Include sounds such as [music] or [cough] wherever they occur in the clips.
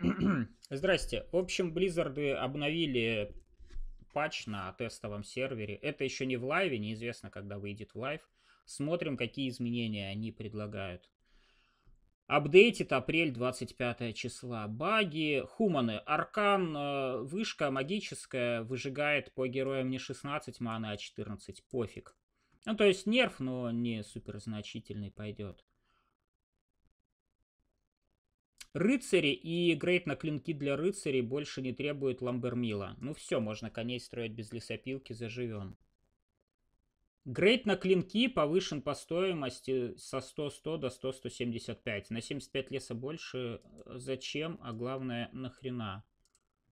[clears throat] Здрасте. В общем, Близзарды обновили патч на тестовом сервере. Это еще не в лайве, неизвестно, когда выйдет в лайв. Смотрим, какие изменения они предлагают. Апдейтит апрель 25 числа. Баги, хуманы, аркан, э, вышка магическая выжигает по героям не 16 маны, а 14. Пофиг. Ну, то есть нерв, но не супер значительный пойдет рыцари и грейд на клинки для рыцарей больше не требует ламбермила. Ну все, можно коней строить без лесопилки, заживем. Грейд на клинки повышен по стоимости со 100-100 до 100-175. На 75 леса больше. Э, зачем? А главное, нахрена?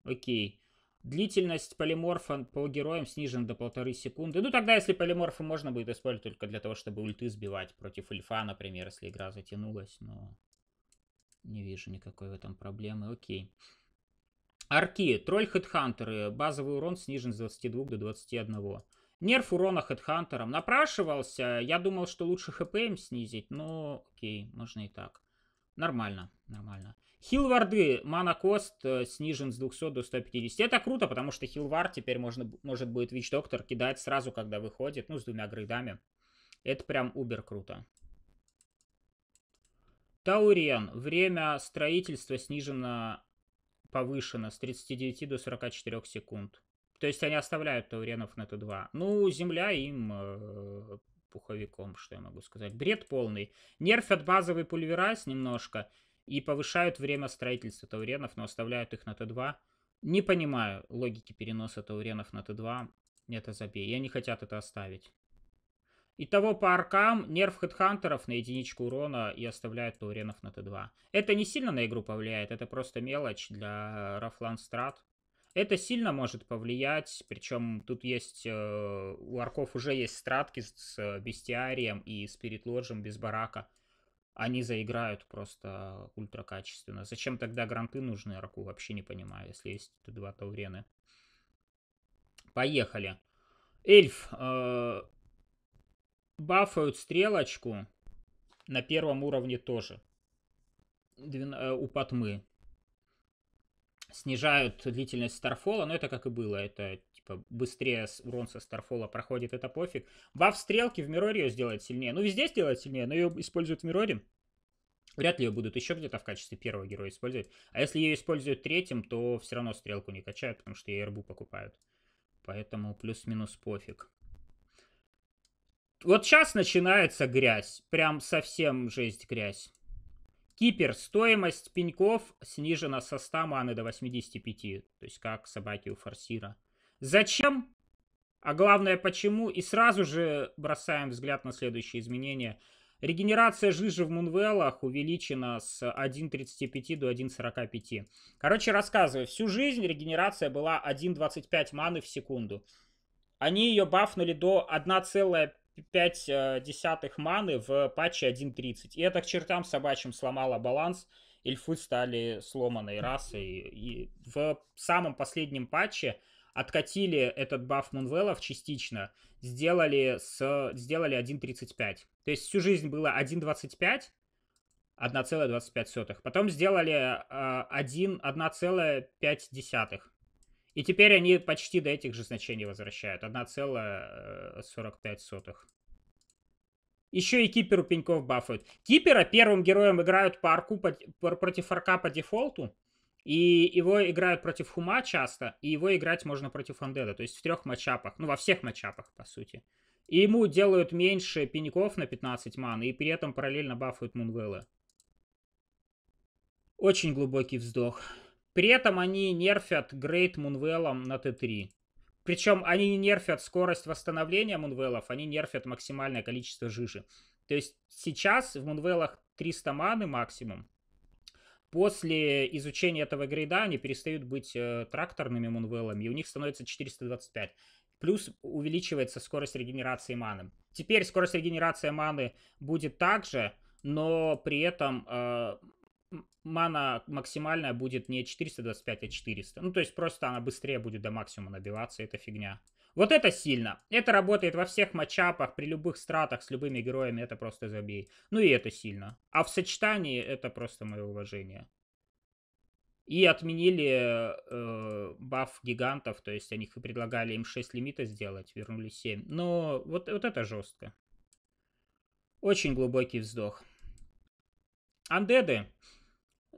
Окей. Длительность полиморфа по героям снижена до полторы секунды. Ну, тогда, если полиморфы можно будет использовать только для того, чтобы ульты сбивать против эльфа, например, если игра затянулась, но... Не вижу никакой в этом проблемы. Окей. Арки. Тролль Хедхантеры. Базовый урон снижен с 22 до 21. Нерв урона Хедхантером. Напрашивался. Я думал, что лучше ХП им снизить. Но окей, можно и так. Нормально, нормально. Хил варды, манакост э, снижен с 200 до 150. Это круто, потому что хил вард теперь можно, может будет Вич Доктор кидать сразу, когда выходит, ну, с двумя грейдами. Это прям убер круто. Таурен. Время строительства снижено, повышено с 39 до 44 секунд. То есть они оставляют Тауренов на Т2. Ну, земля им э, пуховиком, что я могу сказать. Бред полный. Нерфят базовый пульверайз немножко и повышают время строительства Тауренов, но оставляют их на Т2. Не понимаю логики переноса Тауренов на Т2. Это забей. И они хотят это оставить. Итого по аркам нерв хедхантеров на единичку урона и оставляет тауренов на Т2. Это не сильно на игру повлияет, это просто мелочь для э, Рафлан Страт. Это сильно может повлиять, причем тут есть, э, у арков уже есть стратки с бестиарием и спирит лоджем без барака. Они заиграют просто ультракачественно. Зачем тогда гранты нужны арку, вообще не понимаю, если есть Т2 Таурены. Поехали. Эльф. Э, бафают стрелочку на первом уровне тоже. Э, у Патмы. Снижают длительность Старфола, но это как и было, это типа быстрее урон со Старфола проходит, это пофиг. Баф стрелки в Мироре ее сделает сильнее. Ну, везде сделает сильнее, но ее используют в Мироре. Вряд ли ее будут еще где-то в качестве первого героя использовать. А если ее используют третьим, то все равно стрелку не качают, потому что ей РБ покупают. Поэтому плюс-минус пофиг. Вот сейчас начинается грязь. Прям совсем жесть грязь. Кипер. Стоимость пеньков снижена со 100 маны до 85. То есть как собаки у форсира. Зачем? А главное почему? И сразу же бросаем взгляд на следующие изменения. Регенерация жижи в мунвеллах увеличена с 1.35 до 1.45. Короче, рассказываю. Всю жизнь регенерация была 1.25 маны в секунду. Они ее бафнули до 1,5 5 э, десятых маны в патче 1.30. И это к чертям собачьим сломало баланс. Эльфы стали сломанной расой. И в самом последнем патче откатили этот баф Мунвеллов частично, сделали, с, сделали 1.35. То есть всю жизнь было 1.25, 1,25. Потом сделали 1, э, 1,5 и теперь они почти до этих же значений возвращают. 1,45. Э, Еще и киперу пеньков бафают. Кипера первым героем играют по арку по, по, против арка по дефолту. И его играют против Хума часто, и его играть можно против Андеда. То есть в трех матчапах. Ну, во всех матчапах, по сути. И ему делают меньше пеньков на 15 ман, и при этом параллельно бафают Мунвелла. Очень глубокий вздох. При этом они нерфят Грейт Мунвеллом на Т3. Причем они не нерфят скорость восстановления мунвелов, они нерфят максимальное количество жижи. То есть сейчас в мунвелах 300 маны максимум. После изучения этого грейда они перестают быть э, тракторными мунвелами, и у них становится 425. Плюс увеличивается скорость регенерации маны. Теперь скорость регенерации маны будет также, но при этом э, мана максимальная будет не 425, а 400. Ну, то есть просто она быстрее будет до максимума набиваться, это фигня. Вот это сильно. Это работает во всех матчапах, при любых стратах с любыми героями, это просто забей. Ну и это сильно. А в сочетании это просто мое уважение. И отменили э, баф гигантов, то есть они предлагали им 6 лимита сделать, вернули 7. Но вот, вот это жестко. Очень глубокий вздох. Андеды.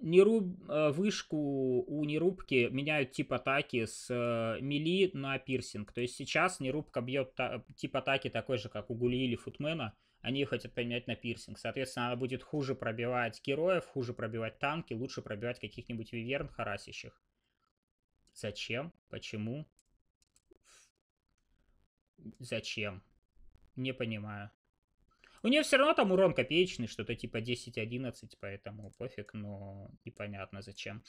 Неруб... Э, вышку у нерубки меняют тип атаки с э, мили на пирсинг. То есть сейчас нерубка бьет та... тип атаки такой же, как у Гули или Футмена. Они хотят поменять на пирсинг. Соответственно, она будет хуже пробивать героев, хуже пробивать танки, лучше пробивать каких-нибудь виверн харасящих. Зачем? Почему? Зачем? Не понимаю. У нее все равно там урон копеечный, что-то типа 10-11, поэтому пофиг, но непонятно зачем.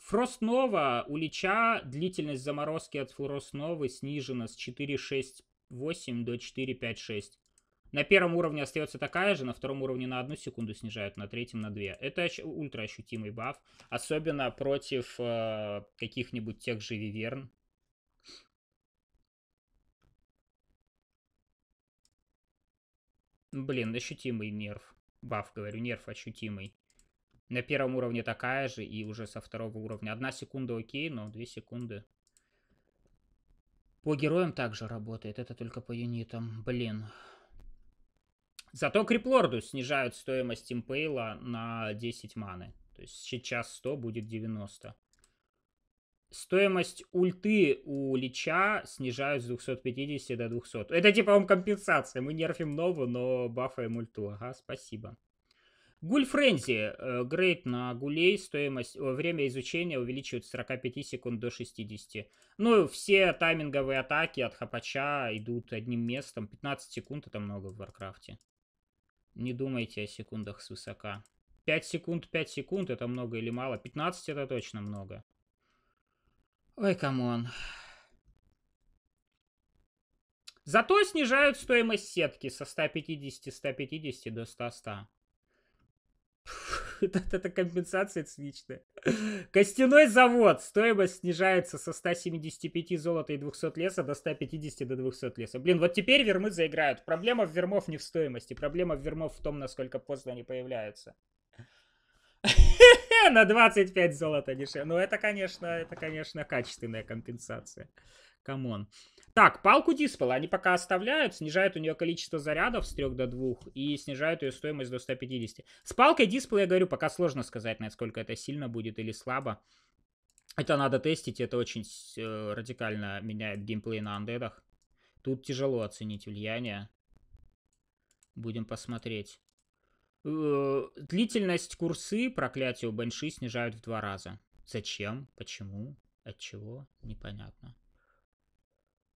Фростнова у Лича длительность заморозки от Фростновы снижена с 4.6.8 до 4.5.6. На первом уровне остается такая же, на втором уровне на одну секунду снижают, на третьем на две. Это ультра ощутимый баф, особенно против э, каких-нибудь тех же Виверн, Блин, ощутимый нерв. Баф, говорю, нерв ощутимый. На первом уровне такая же, и уже со второго уровня. Одна секунда окей, но две секунды. По героям также работает, это только по юнитам. Блин. Зато Криплорду снижают стоимость импейла на 10 маны. То есть сейчас 100 будет 90. Стоимость ульты у Лича снижают с 250 до 200. Это типа вам компенсация. Мы нерфим новую, но бафаем ульту. Ага, спасибо. Гуль Френзи. Э, грейд на гулей. Стоимость, время изучения увеличивают с 45 секунд до 60. Ну, все тайминговые атаки от Хапача идут одним местом. 15 секунд это много в Варкрафте. Не думайте о секундах свысока. 5 секунд, 5 секунд это много или мало. 15 это точно много. Ой, камон. Зато снижают стоимость сетки со 150-150 до 100-100. [laughs] Это компенсация циничная. Костяной завод. Стоимость снижается со 175 золота и 200 леса до 150 до 200 леса. Блин, вот теперь вермы заиграют. Проблема в вермов не в стоимости. Проблема в вермов в том, насколько поздно они появляются. [laughs] на 25 золота дешевле. Ну, это, конечно, это, конечно, качественная компенсация. Камон. Так, палку Диспела они пока оставляют, снижают у нее количество зарядов с 3 до 2 и снижают ее стоимость до 150. С палкой Диспела, я говорю, пока сложно сказать, насколько это сильно будет или слабо. Это надо тестить, это очень э, радикально меняет геймплей на андедах. Тут тяжело оценить влияние. Будем посмотреть. Э, длительность курсы проклятия у Банши снижают в два раза. Зачем? Почему? От чего? Непонятно.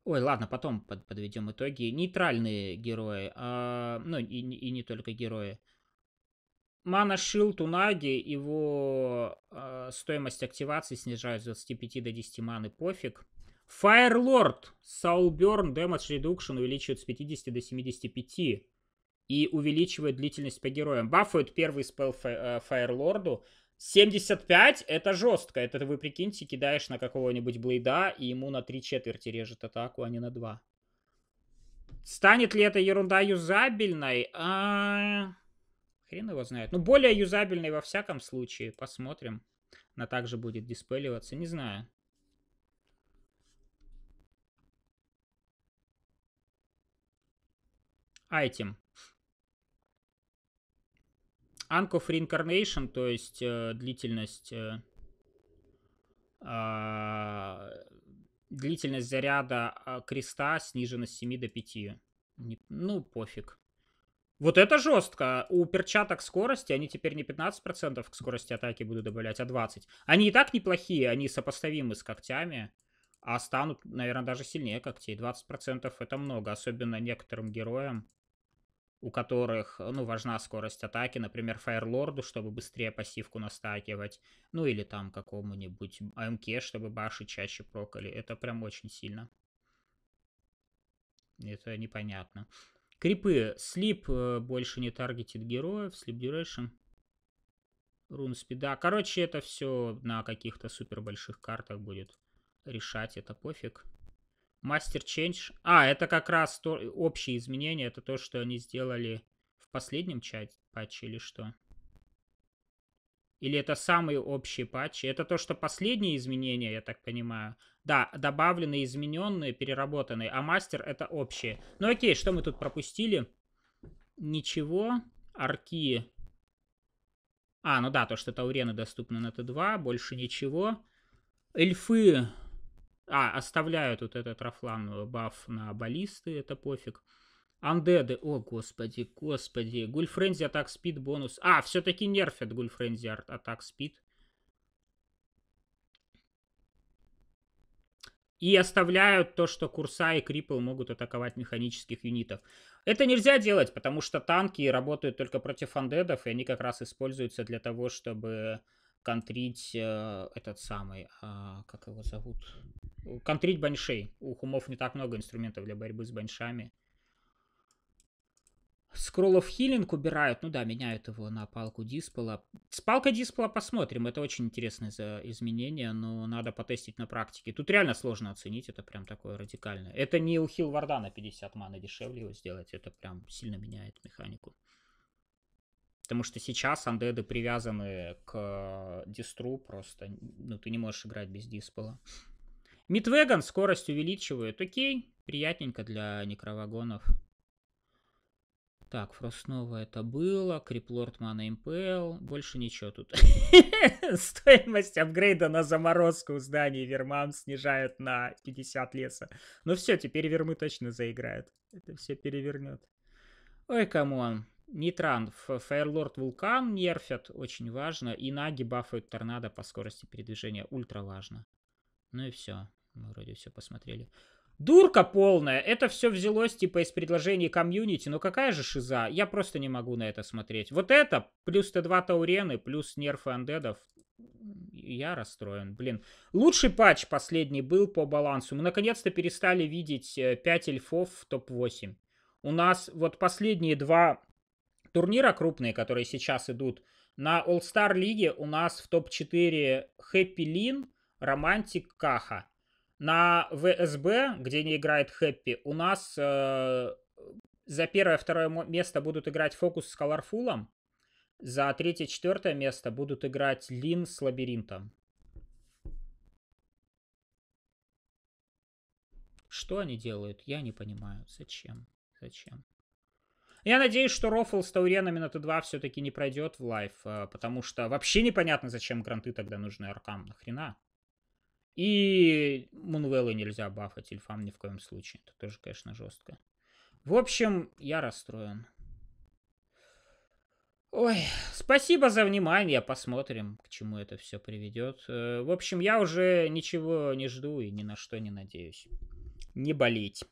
Ой, ладно, потом под, подведем итоги. Нейтральные герои, а, ну и, и не только герои. Мана Шилд Наги его э, стоимость активации снижают с 25 до 10 маны, пофиг. Firelord, Saulburn, Damage Reduction увеличивают с 50 до 75 и увеличивает длительность по героям. Бафует первый спелл э, Фаерлорду. 75 это жестко. Это вы прикиньте, кидаешь на какого-нибудь блейда, и ему на три четверти режет атаку, а не на два. Станет ли эта ерунда юзабельной? А... Хрен его знает. Ну, более юзабельной во всяком случае. Посмотрим. Она также будет диспеливаться. Не знаю. Айтем. Ank of Reincarnation, то есть э, длительность... Э, э, длительность заряда а, креста снижена с 7 до 5. Не, ну, пофиг. Вот это жестко. У перчаток скорости они теперь не 15% к скорости атаки будут добавлять, а 20%. Они и так неплохие, они сопоставимы с когтями, а станут, наверное, даже сильнее когтей. 20% это много, особенно некоторым героям у которых, э, ну, важна скорость атаки, например, Фаерлорду, чтобы быстрее пассивку настакивать, ну, или там какому-нибудь АМК, чтобы баши чаще прокали. Это прям очень сильно. Это непонятно. Крипы. Слип э, больше не таргетит героев. Слип Duration. Рун спида. Короче, это все на каких-то супер больших картах будет решать. Это пофиг. Мастер Change. А, это как раз то, общие изменения. Это то, что они сделали в последнем чате, патче или что? Или это самые общие патчи? Это то, что последние изменения, я так понимаю. Да, добавленные, измененные, переработанные. А мастер это общие. Ну окей, что мы тут пропустили? Ничего. Арки. А, ну да, то, что таурены доступны на Т2. Больше ничего. Эльфы а, оставляют вот этот Рафлан баф на баллисты, это пофиг. Андеды, о господи, господи. Гульфрензи атак спид бонус. А, все-таки нерфят Гульфрензи атак спид. И оставляют то, что Курса и Крипл могут атаковать механических юнитов. Это нельзя делать, потому что танки работают только против андедов, и они как раз используются для того, чтобы контрить э, этот самый, э, как его зовут? Контрить баншей. У хумов не так много инструментов для борьбы с баншами. Скроллов хилинг убирают, ну да, меняют его на палку диспола. С палкой диспола посмотрим, это очень интересное изменение, но надо потестить на практике. Тут реально сложно оценить, это прям такое радикальное. Это не у хил на 50 мана дешевле его сделать, это прям сильно меняет механику. Потому что сейчас андеды привязаны к дистру просто. Ну, ты не можешь играть без диспола. Мидвеган скорость увеличивает. Окей, приятненько для некровагонов. Так, Фроснова это было, Криплорд Мана МПЛ, больше ничего тут. [laughs] Стоимость апгрейда на заморозку зданий Вермам снижают на 50 леса. Ну все, теперь Вермы точно заиграют. Это все перевернет. Ой, камон. Нейтран, Фаерлорд Вулкан нерфят, очень важно. И Наги бафают Торнадо по скорости передвижения, ультра важно. Ну и все, мы вроде все посмотрели. Дурка полная. Это все взялось типа из предложений комьюнити. Но ну какая же шиза? Я просто не могу на это смотреть. Вот это, плюс Т2 Таурены, плюс нерфы андедов. Я расстроен, блин. Лучший патч последний был по балансу. Мы наконец-то перестали видеть 5 э, эльфов в топ-8. У нас вот последние два турнира крупные, которые сейчас идут, на All-Star лиге у нас в топ-4 Хэппи Лин, Романтик, Каха. На ВСБ, где не играет Хэппи, у нас э, за первое-второе место будут играть Фокус с Колорфулом, за третье-четвертое место будут играть Лин с Лабиринтом. Что они делают? Я не понимаю. Зачем? Зачем? Я надеюсь, что рофл с Тауренами на Т2 все-таки не пройдет в лайф, э, потому что вообще непонятно, зачем гранты тогда нужны Аркам, нахрена. И Мунвеллы нельзя бафать, Ильфам ни в коем случае. Это тоже, конечно, жестко. В общем, я расстроен. Ой, спасибо за внимание, посмотрим, к чему это все приведет. Э, в общем, я уже ничего не жду и ни на что не надеюсь. Не болеть.